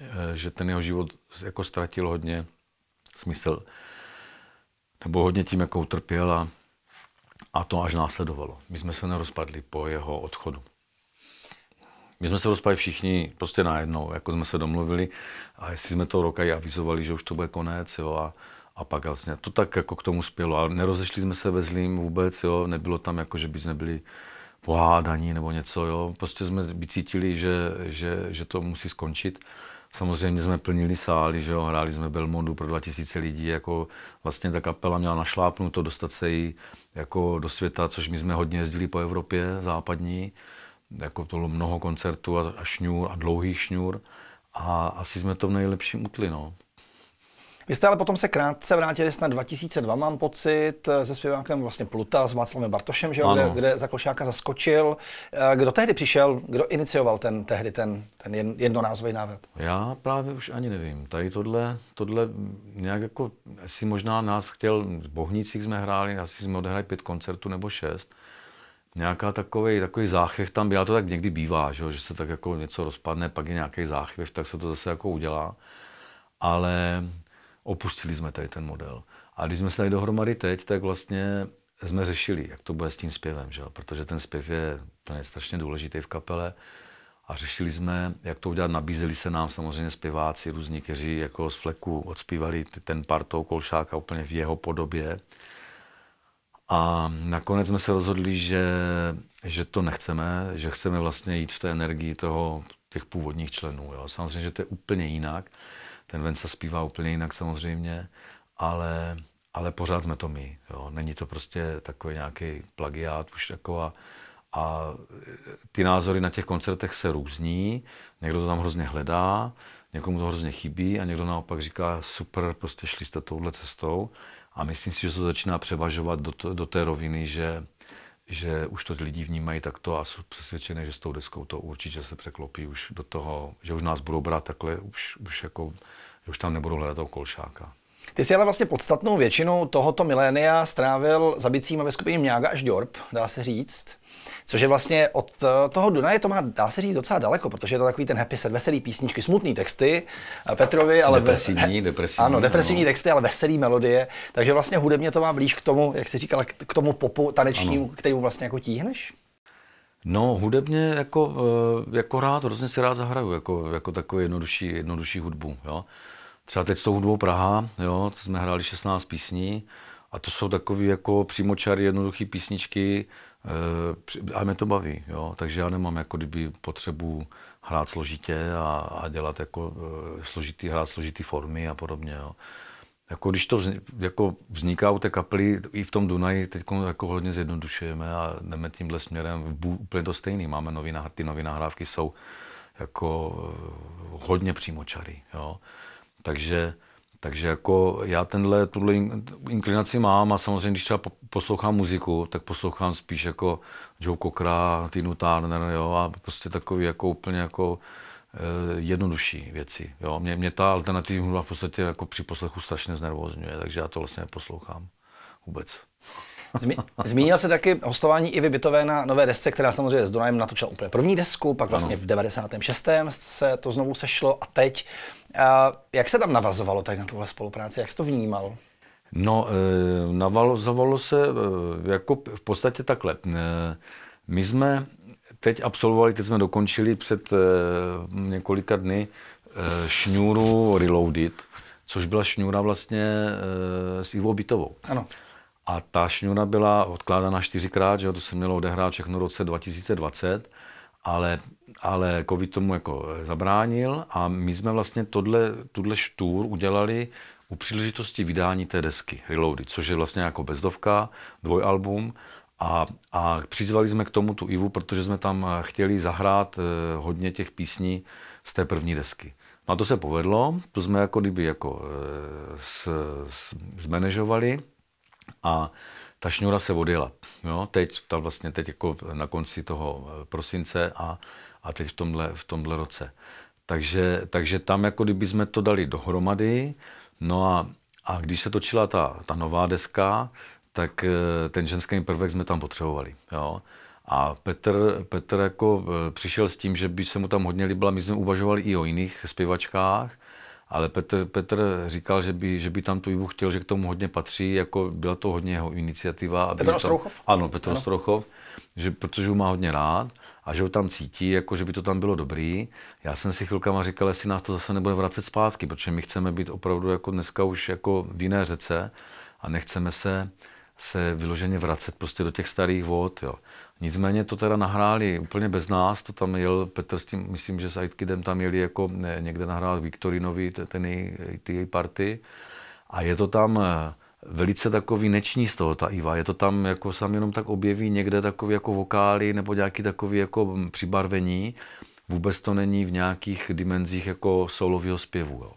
e, že ten jeho život jako ztratil hodně smysl. Nebo hodně tím, jako utrpěl a a to až následovalo. My jsme se nerozpadli po jeho odchodu. My jsme se rozpadli všichni prostě najednou, jako jsme se domluvili a jestli jsme to roka i avizovali, že už to bude konec, jo, a, a pak vlastně to tak jako k tomu spělo. A nerozešli jsme se ve zlým vůbec, jo, nebylo tam jako, že by jsme byli pohádaní nebo něco, jo. Prostě jsme by cítili, že, že, že to musí skončit. Samozřejmě jsme plnili sály, že jo, hráli jsme Belmondu pro 2000 lidí, jako vlastně ta kapela měla to, dostat se jí jako do světa, což my jsme hodně jezdili po Evropě západní, jako to bylo mnoho koncertů a šňůr a dlouhých šňůr a asi jsme to v nejlepším utli, no. Vy jste ale potom se krátce vrátili snad 2002, mám pocit, eh, se zpěvákem vlastně Pluta s Václavem Bartošem, že jo, kde, kde za Košáka zaskočil. Eh, kdo tehdy přišel, kdo inicioval ten tehdy ten, ten jednonázový návrat? Já právě už ani nevím. Tady tohle, tohle nějak jako, asi možná nás chtěl, v Bohnících jsme hráli, asi jsme odehráli pět koncertů nebo šest nějaká takový, takový záchvěv tam byl, to tak někdy bývá, že, že se tak jako něco rozpadne, pak je nějaký záchvěv, tak se to zase jako udělá. Ale opustili jsme tady ten model. A když jsme se dali dohromady teď, tak vlastně jsme řešili, jak to bude s tím zpěvem, že? protože ten zpěv je, ten je strašně důležitý v kapele. A řešili jsme, jak to udělat. Nabízeli se nám samozřejmě zpěváci různí, kteří jako z fleku odspívali ten partou Kolšáka úplně v jeho podobě. A nakonec jsme se rozhodli, že, že to nechceme, že chceme vlastně jít v té energii toho, těch původních členů. Jo. Samozřejmě, že to je úplně jinak. Ten Vensa zpívá úplně jinak samozřejmě, ale, ale pořád jsme to my. Jo. Není to prostě takový nějaký plagiát už taková. A e, ty názory na těch koncertech se různí, někdo to tam hrozně hledá, někomu to hrozně chybí a někdo naopak říká, super, prostě šli jste touhle cestou. A myslím si, že se to začíná převažovat do, to, do té roviny, že že už to lidi vnímají takto a jsou přesvědčené, že s tou deskou to určitě se překlopí už do toho, že už nás budou brát takhle, už, už, jako, že už tam nebudou hledat toho kolšáka. Ty jsi ale vlastně podstatnou většinu tohoto milénia strávil za bicím a ve skupině Mňága až Dorp, dá se říct což je vlastně od eh, toho Dunaje to má, dá se říct, docela daleko, protože je to takový ten happy set, veselý písničky, smutný texty eh, Petrovi, ale depresivní, ve, depresivní, ano, depresivní ano. texty, ale veselý melodie, takže vlastně hudebně to má blíž k tomu, jak jsi říkal, k tomu popu tanečnímu, ano. kterýmu vlastně jako tíhneš? No, hudebně jako, eh, jako rád, hrozně si rád zahraju, jako, jako takovou jednodušší, jednodušší hudbu. Jo. Třeba teď s tou hudbou Praha, jo, jsme hráli 16 písní a to jsou takové jako přímočary jednoduché písničky, Eh, ale mě to baví, jo? takže já nemám jako kdyby potřebu hrát složitě a, a dělat jako eh, složitý, hrát složitý formy a podobně. Jo? Jako když to vzni, jako vzniká u té kapely, i v tom Dunaji teď jako hodně zjednodušujeme a jdeme tímhle směrem bů, úplně to stejný. Máme nový, ty nové nahrávky jsou jako eh, hodně přímočary. Jo? Takže takže jako já tenhle, tuhle inklinaci mám a samozřejmě, když třeba poslouchám muziku, tak poslouchám spíš jako Joe Cocker, Tinu Turner, jo, a prostě takový jako úplně jako eh, jednodušší věci, jo. Mě, mě ta alternativní hudba v podstatě jako při poslechu strašně znervozňuje, takže já to vlastně neposlouchám vůbec. zmínil se taky hostování i Bytové na nové desce, která samozřejmě s Dunajem natočila úplně první desku, pak vlastně v 96. se to znovu sešlo a teď jak se tam navazovalo tady na tuhle spolupráci? Jak jsi to vnímal? No, e, navazovalo se e, jako v podstatě takhle. E, my jsme teď absolvovali, teď jsme dokončili před několika dny šňůru Reloaded, což byla šňůra vlastně s Ivo Bytovou. Ano. A ta šňůra byla odkládána čtyřikrát, že to se mělo odehrát všechno v roce 2020 ale, ale covid tomu jako eh, zabránil a my jsme vlastně tohle, tuhle štůr udělali u příležitosti vydání té desky Reloaded, což je vlastně jako bezdovka, dvojalbum a, a přizvali jsme k tomu tu Ivu, protože jsme tam eh, chtěli zahrát eh, hodně těch písní z té první desky. No a to se povedlo, to jsme jako kdyby jako s, s, zmanežovali a ta šňůra se odjela. Jo? Teď, ta vlastně teď jako na konci toho eh, prosince a, a teď v tomhle, v tomhle roce. Takže, takže tam jako kdyby jsme to dali dohromady, no a, a když se točila ta, ta nová deska, tak eh, ten ženský prvek jsme tam potřebovali. Jo? A Petr, Petr jako eh, přišel s tím, že by se mu tam hodně líbila. My jsme uvažovali i o jiných zpěvačkách, ale Petr, Petr říkal, že by, že by tam tu Ivu chtěl, že k tomu hodně patří, jako byla to hodně jeho iniciativa. Petr Ostrouchov? Ano, Petr ano. Ostrouchov, že, protože ho má hodně rád a že ho tam cítí, jako že by to tam bylo dobrý. Já jsem si chvilkama říkal, jestli nás to zase nebude vracet zpátky, protože my chceme být opravdu jako dneska už jako v jiné řece a nechceme se se vyloženě vracet prostě do těch starých vod. Jo. Nicméně to teda nahráli úplně bez nás, to tam jel Petr s tím, myslím, že s Aitkidem tam jeli jako někde nahrát Viktorinovi, ten jej, ty její party. A je to tam eh, velice takový neční z toho ta Iva. Je to tam jako sam jenom tak objeví někde takový jako vokály nebo nějaký takový jako mm, přibarvení. Vůbec to není v nějakých dimenzích jako solového zpěvu. Jo.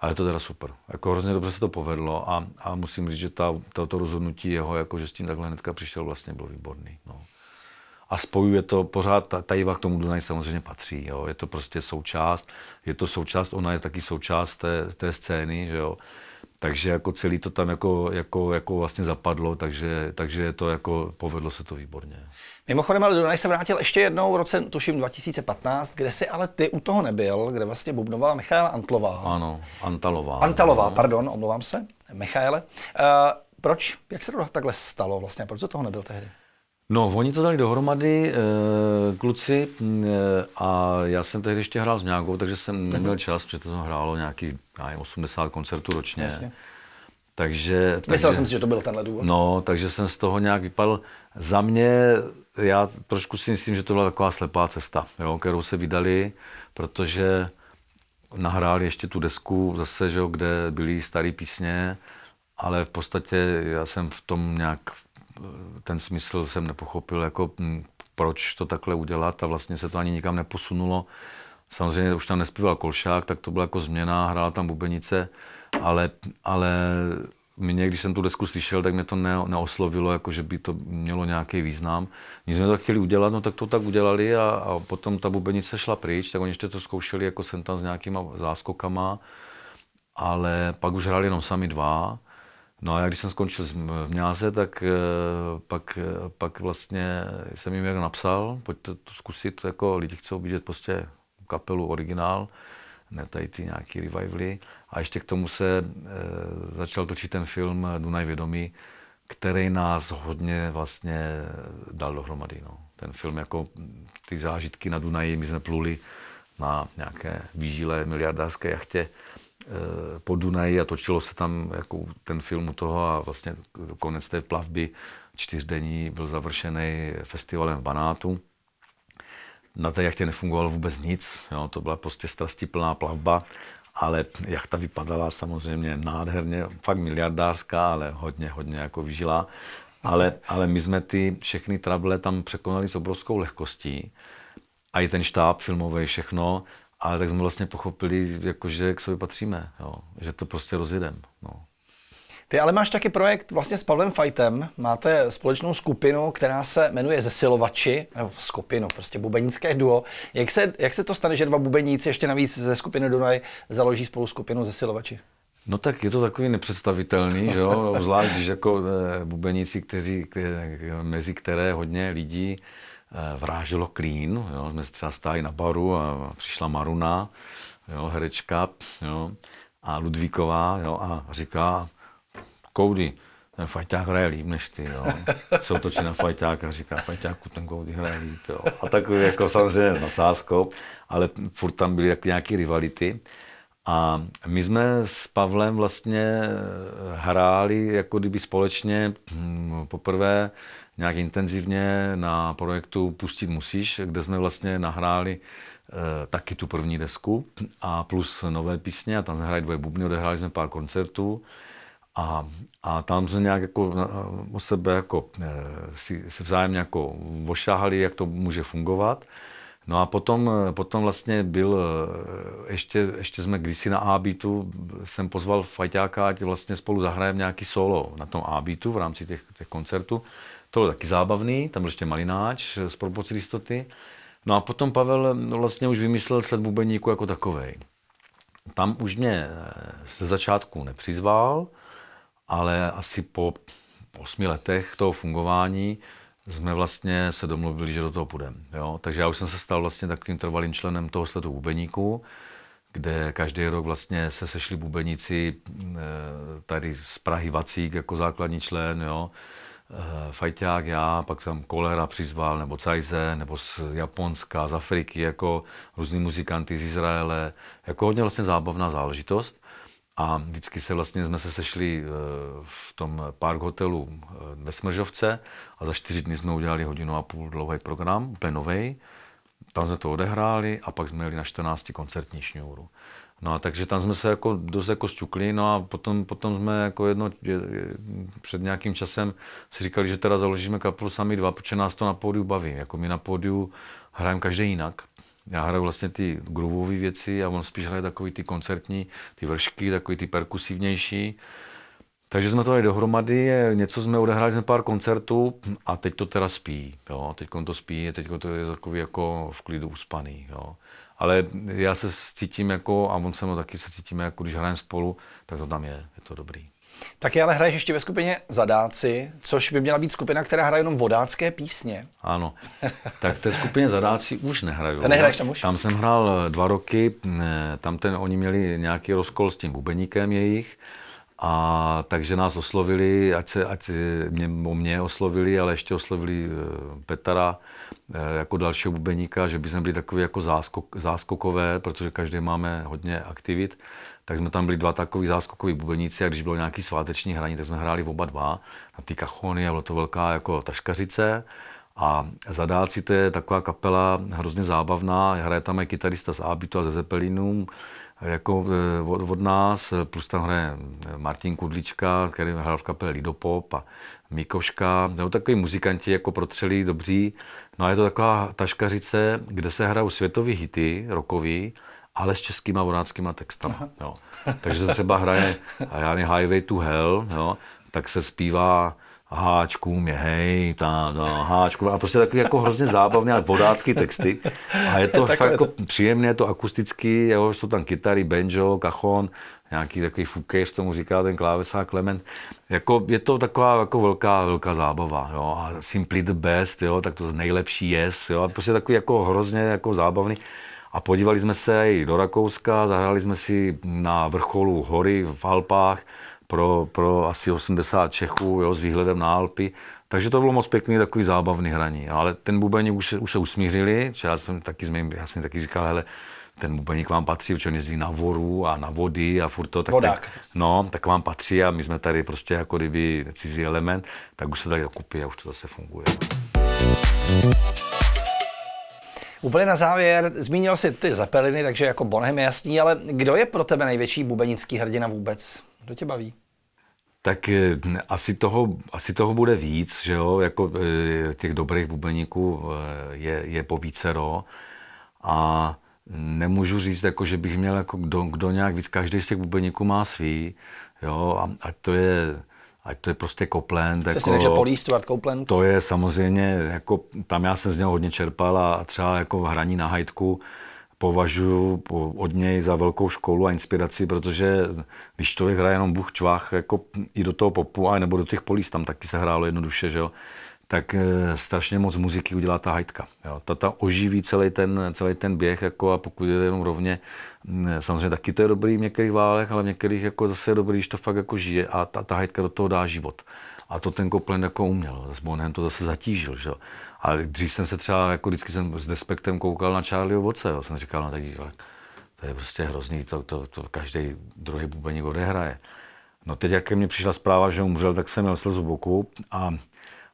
Ale je to teda super. Jako hrozně dobře se to povedlo a, a musím říct, že ta, to rozhodnutí jeho, jako že s tím takhle hnedka přišel, vlastně bylo výborný. No. A spojuje to pořád, ta, ta jiva k tomu Dunaj samozřejmě patří. Jo. Je to prostě součást, je to součást, ona je taky součást té, té scény, že jo. Takže jako celý to tam jako, jako, jako vlastně zapadlo, takže, takže to jako povedlo se to výborně. Mimochodem, ale Dunaj se vrátil ještě jednou v roce, tuším, 2015, kde si ale ty u toho nebyl, kde vlastně bubnovala Michaela Antlová. Ano, Antalová. Antalová, ano. pardon, omlouvám se, Michaele. Uh, proč, jak se to takhle stalo vlastně, proč to toho nebyl tehdy? No, oni to dali dohromady, eh, kluci, eh, a já jsem tehdy ještě hrál s nějakou, takže jsem neměl mhm. čas, protože to hrálo nějaký nevím, 80 koncertů ročně. Jasně. Takže, takže, Myslel jsem si, že to byl tenhle důvod. No, takže jsem z toho nějak vypadl. Za mě, já trošku si myslím, že to byla taková slepá cesta, jo, kterou se vydali, protože nahráli ještě tu desku zase, že jo, kde byly staré písně, ale v podstatě já jsem v tom nějak ten smysl jsem nepochopil, jako hm, proč to takhle udělat a vlastně se to ani nikam neposunulo. Samozřejmě už tam nespíval Kolšák, tak to byla jako změna, hrála tam bubenice, ale, ale mě, když jsem tu desku slyšel, tak mě to ne, neoslovilo, jako že by to mělo nějaký význam. Nic jsme to chtěli udělat, no tak to tak udělali a, a potom ta bubenice šla pryč, tak oni ještě to zkoušeli jako jsem tam s nějakýma záskokama, ale pak už hráli jenom sami dva No a když jsem skončil v Mňáze, tak e, pak, e, pak vlastně jsem jim jako napsal, pojďte to zkusit, jako lidi chcou vidět prostě kapelu originál, ne tady ty nějaký revivaly. A ještě k tomu se e, začal točit ten film Dunaj vědomí, který nás hodně vlastně dal dohromady. No. Ten film jako ty zážitky na Dunaji, my jsme pluli na nějaké výžilé miliardářské jachtě Eh, po Dunaji a točilo se tam jako ten film u toho a vlastně konec té plavby čtyřdení byl završený festivalem v Banátu. Na té jachtě nefungovalo vůbec nic, jo, to byla prostě strastiplná plavba, ale jachta vypadala samozřejmě nádherně, fakt miliardářská, ale hodně, hodně jako vyžila. Ale, ale my jsme ty všechny trable tam překonali s obrovskou lehkostí. A i ten štáb filmový, všechno. Ale tak jsme vlastně pochopili, jakože k sobě patříme, jo. že to prostě rozjedem. No. Ty ale máš taky projekt vlastně s Pavlem Fajtem. Máte společnou skupinu, která se jmenuje Zesilovači, nebo skupinu, prostě bubenické duo. Jak se, jak se to stane, že dva bubeníci ještě navíc ze skupiny Dunaj založí spolu skupinu Zesilovači? No tak je to takový nepředstavitelný, že jo? zvlášť, když jako eh, bubeníci, kteří, kteří, mezi které hodně lidí Eh, vráželo klín, jo, jsme se třeba stáli na baru a přišla Maruna, jo, herečka, jo, a Ludvíková, jo, a říká, Koudy, ten fajták hraje líp než ty, jo. Co točí na fajták a říká, fajťáku, ten Koudy hraje líp, jo. A takový jako samozřejmě na nadsázkou, ale furt tam byly jako nějaké rivality. A my jsme s Pavlem vlastně eh, hráli jako kdyby společně hm, poprvé nějak intenzivně na projektu Pustit musíš, kde jsme vlastně nahráli eh, taky tu první desku a plus nové písně a tam jsme hráli dvoje bubny, odehráli jsme pár koncertů a, a tam jsme nějak jako eh, o sebe jako si, si vzájemně jako ošáhali, jak to může fungovat. No a potom, eh, potom vlastně byl, eh, ještě, ještě jsme kdysi na A-beatu, jsem pozval fajťáka, ať vlastně spolu zahrajeme nějaký solo na tom A-beatu v rámci těch, těch koncertů. To bylo taky zábavný, tam byl ještě Malináč eh, z Propoci jistoty. No a potom Pavel no vlastně už vymyslel sled bubeníku jako takovej. Tam už mě ze začátku nepřizval, ale asi po osmi letech toho fungování jsme vlastně se domluvili, že do toho půjdeme. Takže já už jsem se stal vlastně takovým trvalým členem toho sledu bubeníku, kde každý rok vlastně se sešli bubeníci eh, tady z Prahy Vacík jako základní člen, jo. Eh, fajťák, já, pak tam Kolera přizval, nebo Cajze, nebo z Japonska, z Afriky, jako různí muzikanty z Izraele. Jako hodně vlastně zábavná záležitost. A vždycky se vlastně jsme se sešli eh, v tom park hotelu eh, ve Smržovce a za čtyři dny jsme udělali hodinu a půl dlouhý program, úplně novej. Tam jsme to odehráli a pak jsme jeli na 14 koncertní šňůru. No a takže tam jsme se jako dost jako stukli, no a potom, potom jsme jako jedno, je, před nějakým časem si říkali, že teda založíme kapelu sami dva, protože nás to na pódiu baví. Jako my na pódiu hrajeme každý jinak já hraju vlastně ty groovové věci a on spíš hraje takový ty koncertní, ty vršky, takový ty perkusivnější. Takže jsme to dali dohromady, něco jsme odehráli jsme pár koncertů a teď to teda spí, jo, teď to spí, teď to je takový jako v klidu uspaný, jo. Ale já se cítím jako, a on se mnou taky se cítíme, jako když hrajeme spolu, tak to tam je, je to dobrý. Taky ale hraješ ještě ve skupině Zadáci, což by měla být skupina, která hraje jenom vodácké písně. Ano, tak té skupině Zadáci už nehraju. Ten nehraješ tam už? Tam jsem hrál eh, dva roky, mm, eh, tam ten, oni měli nějaký rozkol s tím bubeníkem jejich, a takže nás oslovili, ať, se, ať mě, mě oslovili, ale ještě oslovili eh, Petara jako dalšího bubeníka, že by jsme byli takový jako záskok, záskokové, protože každý máme hodně aktivit tak jsme tam byli dva takový záskokoví bubeníci a když bylo nějaký sváteční hraní, tak jsme hráli oba dva na ty kachony a bylo to velká jako taškařice. A zadáci to je taková kapela hrozně zábavná, hraje tam i kytarista z Abitu a ze Zeppelinu jako eh, od, nás, plus tam hraje eh, Martin Kudlička, který hrál v kapele Lidopop a Mikoška, No takový muzikanti jako protřelí, dobří. No a je to taková taškařice, kde se hrajou světové hity, rokový, ale s českýma vonáckýma textama. Jo. Takže se třeba hraje Jany Highway to Hell, jo, tak se zpívá háčku mě, hej, ta, no, háčku, a prostě takový jako hrozně zábavný ale vodácký texty. A je to fakt jako to. příjemné, je to akustický, jo, jsou tam kytary, banjo, kachon, nějaký takový fukeř, tomu říká ten klávesák Klement. Jako, je to taková jako velká, velká zábava, jo, a simply the best, jo, tak to nejlepší yes, jo, a prostě takový jako hrozně jako zábavný. A podívali jsme se i do Rakouska, zahráli jsme si na vrcholu hory v Alpách pro, pro asi 80 Čechů jo, s výhledem na Alpy. Takže to bylo moc pěkný, takový zábavný hraní. Ale ten bubeník už už se usmířili, já jsem taky, já jsem taky říkal, hele, ten bubeník vám patří, protože on jezdí na voru a na vody a furt to. Tak, Vodák. Tak, no, tak vám patří a my jsme tady prostě jako kdyby cizí element, tak už se tady okupí a už to zase funguje. Úplně na závěr, zmínil si ty zapeliny, takže jako Bonhem je jasný, ale kdo je pro tebe největší bubenický hrdina vůbec? Kdo tě baví? Tak eh, asi toho, asi toho bude víc, že jo, jako eh, těch dobrých bubeníků eh, je, je po vícero a nemůžu říct, jako, že bych měl jako kdo, kdo nějak víc, každý z těch bubeníků má svý, jo, a, a to je, ať to je prostě Copeland. To jako, takže Paulí Stuart Copeland. To je samozřejmě, jako, tam já jsem z něho hodně čerpal a třeba jako v hraní na hajtku považuji od něj za velkou školu a inspiraci, protože když člověk hraje jenom buch čvách, jako i do toho popu, a nebo do těch políst tam taky se hrálo jednoduše, že jo, tak eh, strašně moc muziky udělá ta hajtka. Ta, ta oživí celý ten, celý ten běh jako a pokud je jenom rovně, mm, samozřejmě taky to je dobrý v některých válech, ale v některých jako zase je dobrý, když to fakt jako žije a ta, ta hajtka do toho dá život. A to ten Koplen jako uměl, s Bonem to zase zatížil. Že? A dřív jsem se třeba, jako vždycky jsem s despektem koukal na Charlieho Voce, jo. jsem říkal, no tak to je prostě hrozný, to, to, to každý druhý bubeník odehraje. No teď, jak ke mně přišla zpráva, že umřel, tak jsem měl slzu boku a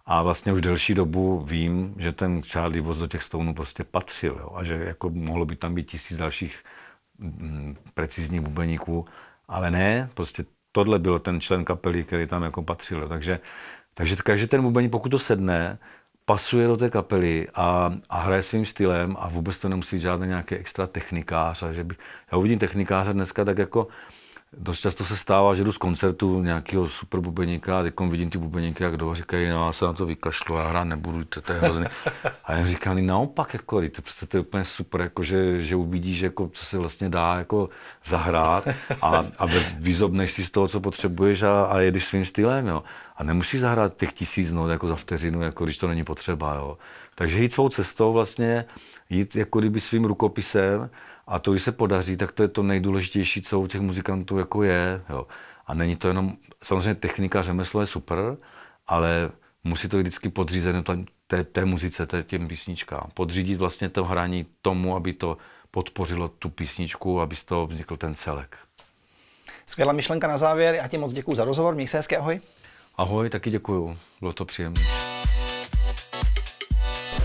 a vlastně už delší dobu vím, že ten Charlie Voss do těch stounů prostě patřil jo? a že jako mohlo by tam být tisíc dalších mm, precizních bubeníků, ale ne, prostě tohle byl ten člen kapely, který tam jako patřil. Jo? Takže, takže každý ten bubeník, pokud to sedne, pasuje do té kapely a, a hraje svým stylem a vůbec to nemusí žádný nějaké extra technikář. A že by, já uvidím technikáře dneska tak jako dost často se stává, že jdu z koncertu nějakého super bubeníka a teď vidím ty bubeníky, jak dlouho říkají, no já se na to vykašlu, já hrát nebudu, to, to je hrozný. A já jim říkám, no, naopak, jako, to přece to je úplně super, jako, že, že uvidíš, jako, co se vlastně dá jako, zahrát a, a bez, vyzobneš si z toho, co potřebuješ a, a jedeš svým stylem. Jo. A nemusíš zahrát těch tisíc not jako za vteřinu, jako, když to není potřeba. Jo. Takže jít svou cestou vlastně, jít jako kdyby svým rukopisem, a to, když se podaří, tak to je to nejdůležitější, co u těch muzikantů jako je. Jo. A není to jenom, samozřejmě technika, řemeslo je super, ale musí to být vždycky podřízeno té, té muzice, té, těm písničkám. Podřídit vlastně to hraní tomu, aby to podpořilo tu písničku, aby z toho vznikl ten celek. Skvělá myšlenka na závěr. Já ti moc děkuji za rozhovor. Měj se hezké ahoj. Ahoj, taky děkuji. Bylo to příjemné.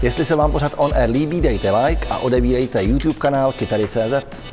Jestli se vám pořad On Air líbí, dejte like a odebírejte YouTube kanál Kytary.cz.